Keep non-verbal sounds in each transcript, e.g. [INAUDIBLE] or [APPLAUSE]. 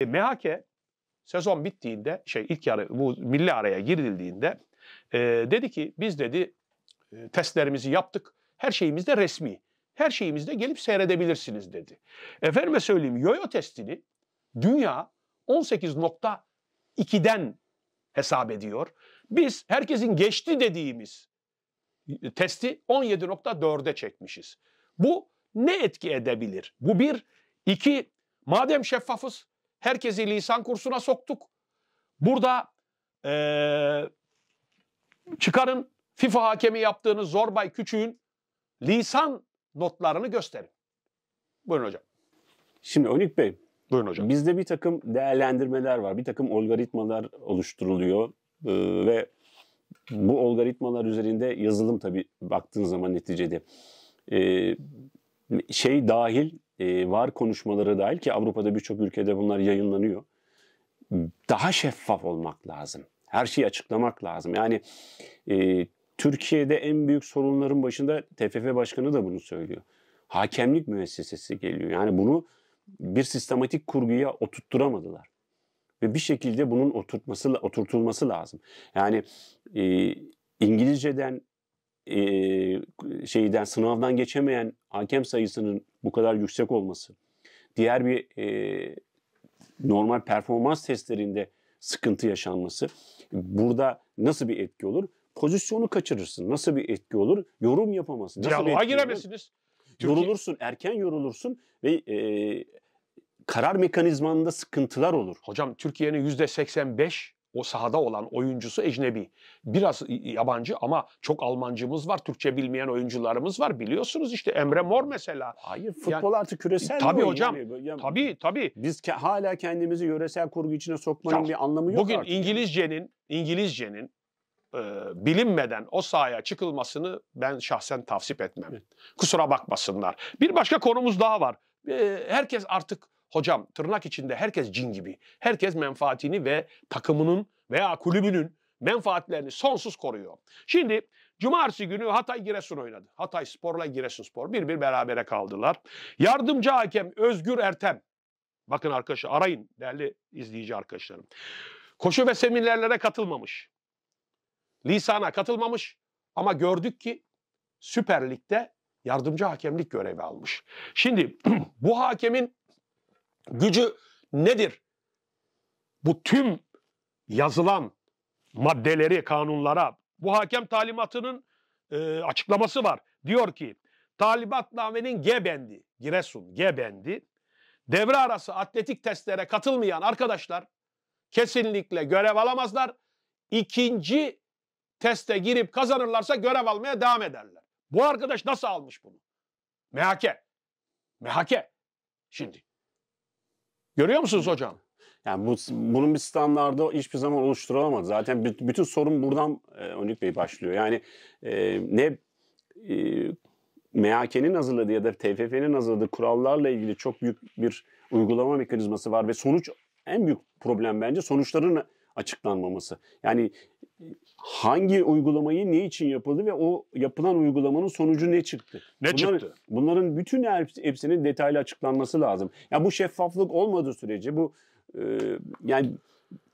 E, MHK sezon bittiğinde şey ilk yarı bu milli araya girildiğinde e, dedi ki biz dedi e, testlerimizi yaptık. Her şeyimiz de resmi. Her şeyimizde gelip seyredebilirsiniz dedi. Efendime söyleyeyim yoyo testini dünya 18.2'den hesap ediyor. Biz herkesin geçti dediğimiz testi 17.4'e çekmişiz. Bu ne etki edebilir? Bu bir. iki madem şeffafız Herkesi lisan kursuna soktuk. Burada ee, çıkarın FIFA hakemi yaptığınız Zorbay Küçüğün lisan notlarını gösterin. Buyurun hocam. Şimdi Onik Bey. Buyurun hocam. Bizde bir takım değerlendirmeler var. Bir takım algoritmalar oluşturuluyor. Ee, ve bu algoritmalar üzerinde yazılım tabii baktığın zaman neticede. Ee, şey dahil e, var konuşmaları dahil ki Avrupa'da birçok ülkede bunlar yayınlanıyor. Daha şeffaf olmak lazım. Her şeyi açıklamak lazım. Yani e, Türkiye'de en büyük sorunların başında TFF Başkanı da bunu söylüyor. Hakemlik müessesesi geliyor. Yani bunu bir sistematik kurguya oturtturamadılar. Ve bir şekilde bunun oturtması, oturtulması lazım. Yani e, İngilizceden şeyden sınavdan geçemeyen hakem sayısının bu kadar yüksek olması, diğer bir e, normal performans testlerinde sıkıntı yaşanması burada nasıl bir etki olur? Pozisyonu kaçırırsın. Nasıl bir etki olur? Yorum yapamazsın. Nasıl Diyaloğa giremezsiniz. Yorulursun, erken yorulursun ve e, karar mekanizmanında sıkıntılar olur. Hocam Türkiye'nin yüzde 85 o sahada olan oyuncusu ecnebi. Biraz ıı, yabancı ama çok Almancımız var, Türkçe bilmeyen oyuncularımız var. Biliyorsunuz işte Emre Mor mesela. Hayır, futbol yani, artık küresel Tabii hocam. Yani, yani, tabii tabii. Biz ke- hala kendimizi yöresel kurgu içine sokmanın ya, bir anlamı yok Bugün artık. İngilizcenin İngilizcenin e, bilinmeden o sahaya çıkılmasını ben şahsen tavsip etmem. Kusura bakmasınlar. Bir başka konumuz daha var. E, herkes artık Hocam tırnak içinde herkes cin gibi. Herkes menfaatini ve takımının veya kulübünün menfaatlerini sonsuz koruyor. Şimdi cumartesi günü Hatay Giresun oynadı. Hatay Spor'la Giresun Spor bir bir berabere kaldılar. Yardımcı hakem Özgür Ertem. Bakın arkadaşlar arayın değerli izleyici arkadaşlarım. Koşu ve seminerlere katılmamış. Lisana katılmamış ama gördük ki Süper Lig'de yardımcı hakemlik görevi almış. Şimdi [CLEARS THROAT] bu hakemin gücü nedir? Bu tüm yazılan maddeleri, kanunlara bu hakem talimatının e, açıklaması var. Diyor ki talimatnamenin G bendi, Giresun G bendi devre arası atletik testlere katılmayan arkadaşlar kesinlikle görev alamazlar. İkinci teste girip kazanırlarsa görev almaya devam ederler. Bu arkadaş nasıl almış bunu? MHK. MHK. Şimdi Görüyor musunuz hocam? Yani bu, bunun bir standardı hiçbir zaman oluşturulamadı. Zaten bütün sorun buradan e, Önlük Bey başlıyor. Yani e, ne e, MHK'nin hazırladığı ya da TFF'nin hazırladığı kurallarla ilgili çok büyük bir uygulama mekanizması var ve sonuç en büyük problem bence sonuçların açıklanmaması. Yani hangi uygulamayı ne için yapıldı ve o yapılan uygulamanın sonucu ne çıktı? Ne bunların, çıktı? Bunların bütün hepsinin detaylı açıklanması lazım. Ya yani bu şeffaflık olmadığı sürece bu e, yani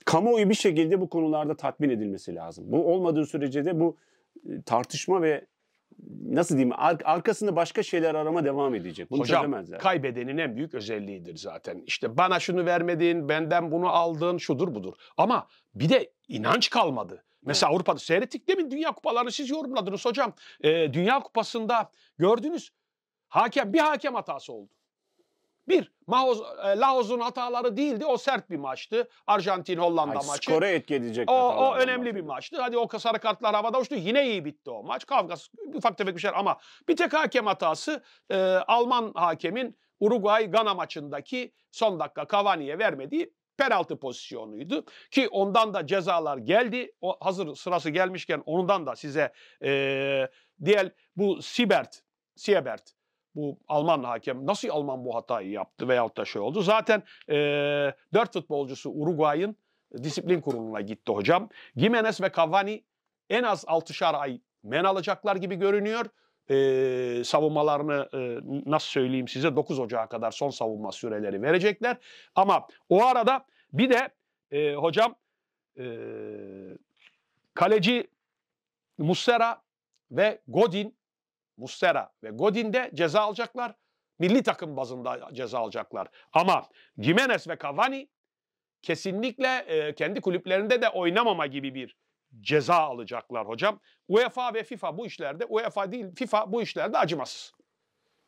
kamuoyu bir şekilde bu konularda tatmin edilmesi lazım. Bu olmadığı sürece de bu e, tartışma ve nasıl diyeyim ar- arkasında başka şeyler arama devam edecek. Bunu Hocam kaybedenin en büyük özelliğidir zaten. İşte bana şunu vermedin, benden bunu aldın, şudur budur. Ama bir de inanç kalmadı. Mesela evet. Avrupa'da seyrettik değil mi Dünya Kupalarını siz yorumladınız hocam. E, Dünya Kupası'nda gördünüz hakem bir hakem hatası oldu. Bir, Mahoz, e, Laos'un hataları değildi. O sert bir maçtı. Arjantin-Hollanda Ay, maçı. Skora etki edecek. O, o önemli maçı. bir maçtı. Hadi o sarı kartlar havada uçtu. Yine iyi bitti o maç. Kavgası ufak tefek bir şeyler ama bir tek hakem hatası e, Alman hakemin Uruguay-Gana maçındaki son dakika Cavani'ye vermediği penaltı pozisyonuydu ki ondan da cezalar geldi. O hazır sırası gelmişken ondan da size e, diğer bu Siebert Siebert bu Alman hakem nasıl Alman bu hatayı yaptı veyahut da şey oldu. Zaten e, 4 futbolcusu Uruguay'ın disiplin kuruluna gitti hocam. Gimenez ve Cavani en az 6'şar ay men alacaklar gibi görünüyor e, savunmalarını e, nasıl söyleyeyim size 9 Ocağı kadar son savunma süreleri verecekler. Ama o arada bir de e, hocam e, kaleci Muslera ve Godin Muslera ve Godin de ceza alacaklar. Milli takım bazında ceza alacaklar. Ama Jimenez ve Cavani kesinlikle e, kendi kulüplerinde de oynamama gibi bir ceza alacaklar hocam. UEFA ve FIFA bu işlerde, UEFA değil FIFA bu işlerde acımasız.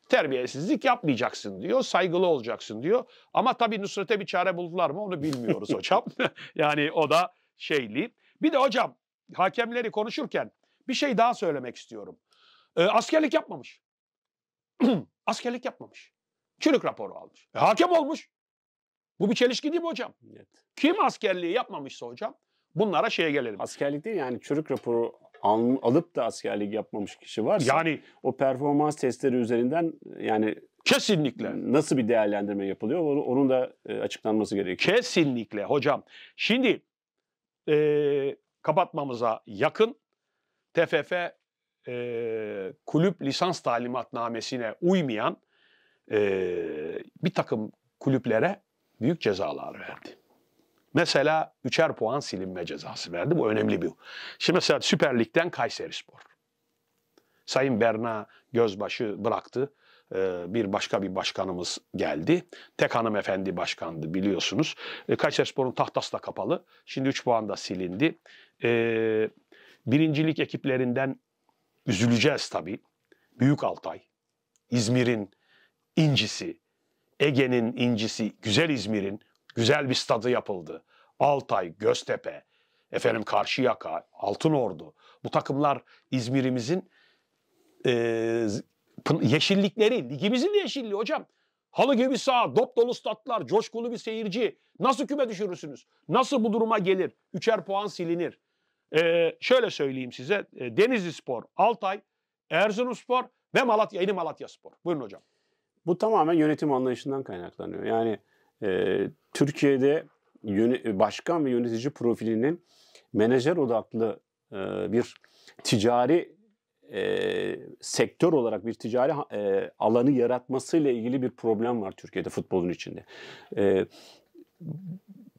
Terbiyesizlik yapmayacaksın diyor, saygılı olacaksın diyor. Ama tabii Nusret'e bir çare buldular mı onu bilmiyoruz [LAUGHS] hocam. [LAUGHS] yani o da şeyli. Bir de hocam hakemleri konuşurken bir şey daha söylemek istiyorum. Ee, askerlik yapmamış. [CLEARS THROAT] askerlik yapmamış. Çürük raporu almış. E, hakem olmuş. Bu bir çelişki değil mi hocam? Evet. Kim askerliği yapmamışsa hocam Bunlara şeye gelelim. Askerlik değil yani çürük raporu alıp da askerlik yapmamış kişi varsa yani o performans testleri üzerinden yani kesinlikle nasıl bir değerlendirme yapılıyor onun da e, açıklanması gerekiyor. Kesinlikle hocam. Şimdi e, kapatmamıza yakın TFF e, kulüp lisans talimatnamesine uymayan e, bir takım kulüplere büyük cezalar verdi. Mesela üçer puan silinme cezası verdi. Bu önemli bir. Şimdi mesela Süper Lig'den Kayseri Spor. Sayın Berna Gözbaşı bıraktı. Ee, bir başka bir başkanımız geldi. Tek hanımefendi başkandı biliyorsunuz. Ee, Kayseri Spor'un tahtası da kapalı. Şimdi 3 puan da silindi. Ee, Birincilik ekiplerinden üzüleceğiz tabii. Büyük Altay, İzmir'in incisi, Ege'nin incisi, güzel İzmir'in Güzel bir stadı yapıldı. Altay, Göztepe, efendim Karşıyaka, Altınordu. Bu takımlar İzmir'imizin e, yeşillikleri, ligimizin yeşilliği hocam. Halı gibi sağ, dop dolu statlar, coşkulu bir seyirci. Nasıl küme düşürürsünüz? Nasıl bu duruma gelir? Üçer puan silinir. Ee, şöyle söyleyeyim size. E, Denizli Spor, Altay, Erzurum Spor ve Malatya, Yeni Malatya Spor. Buyurun hocam. Bu tamamen yönetim anlayışından kaynaklanıyor. Yani e, Türkiye'de yöne, başkan ve yönetici profilinin menajer odaklı e, bir ticari e, sektör olarak bir ticari e, alanı yaratmasıyla ilgili bir problem var Türkiye'de futbolun içinde. E,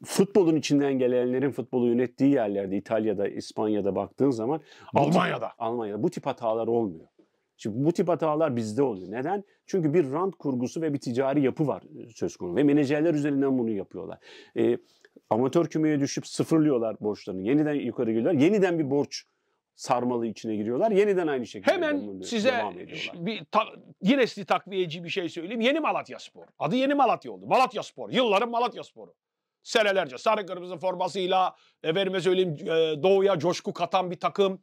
futbolun içinden gelenlerin futbolu yönettiği yerlerde İtalya'da, İspanya'da baktığın zaman Almanya'da. Almanya'da bu tip hatalar olmuyor. Şimdi bu tip hatalar bizde oluyor. Neden? Çünkü bir rant kurgusu ve bir ticari yapı var e, söz konusu. Ve menajerler üzerinden bunu yapıyorlar. E, amatör kümeye düşüp sıfırlıyorlar borçlarını. Yeniden yukarı geliyorlar. Yeniden bir borç sarmalı içine giriyorlar. Yeniden aynı şekilde Hemen size bir ta- yine sizi takviyeci bir şey söyleyeyim. Yeni Malatya Spor. Adı Yeni Malatya oldu. Malatya Spor. Yılların Malatya Sporu senelerce sarı kırmızı formasıyla efendime söyleyeyim e, doğuya coşku katan bir takım.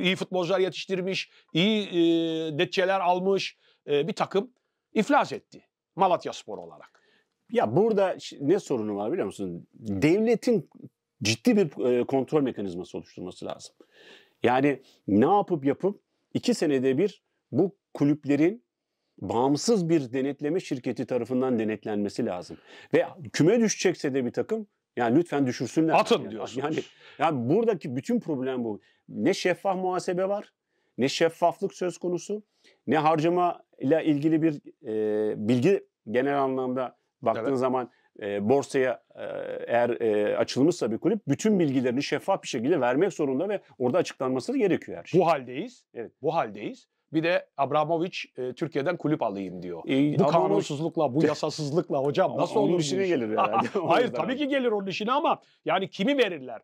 iyi futbolcular yetiştirmiş, iyi e, netçeler almış e, bir takım iflas etti Malatya Spor olarak. Ya burada ne sorunu var biliyor musun? Devletin ciddi bir e, kontrol mekanizması oluşturması lazım. Yani ne yapıp yapıp iki senede bir bu kulüplerin bağımsız bir denetleme şirketi tarafından denetlenmesi lazım. Ve küme düşecekse de bir takım yani lütfen düşürsünler. Atın yani, diyorsunuz. Yani, yani buradaki bütün problem bu. Ne şeffaf muhasebe var, ne şeffaflık söz konusu, ne harcama ile ilgili bir e, bilgi genel anlamda baktığın evet. zaman e, borsaya e, eğer e, açılmışsa bir kulüp bütün bilgilerini şeffaf bir şekilde vermek zorunda ve orada açıklanması da gerekiyor her şey. Bu haldeyiz. Evet. Bu haldeyiz. Bir de Abramovich e, Türkiye'den kulüp alayım diyor. E, bu kanunsuzlukla, bu [LAUGHS] yasasızlıkla hocam nasıl olur? Onun işine gelir [LAUGHS] herhalde. Hayır tabii ki gelir onun işine ama yani kimi verirler?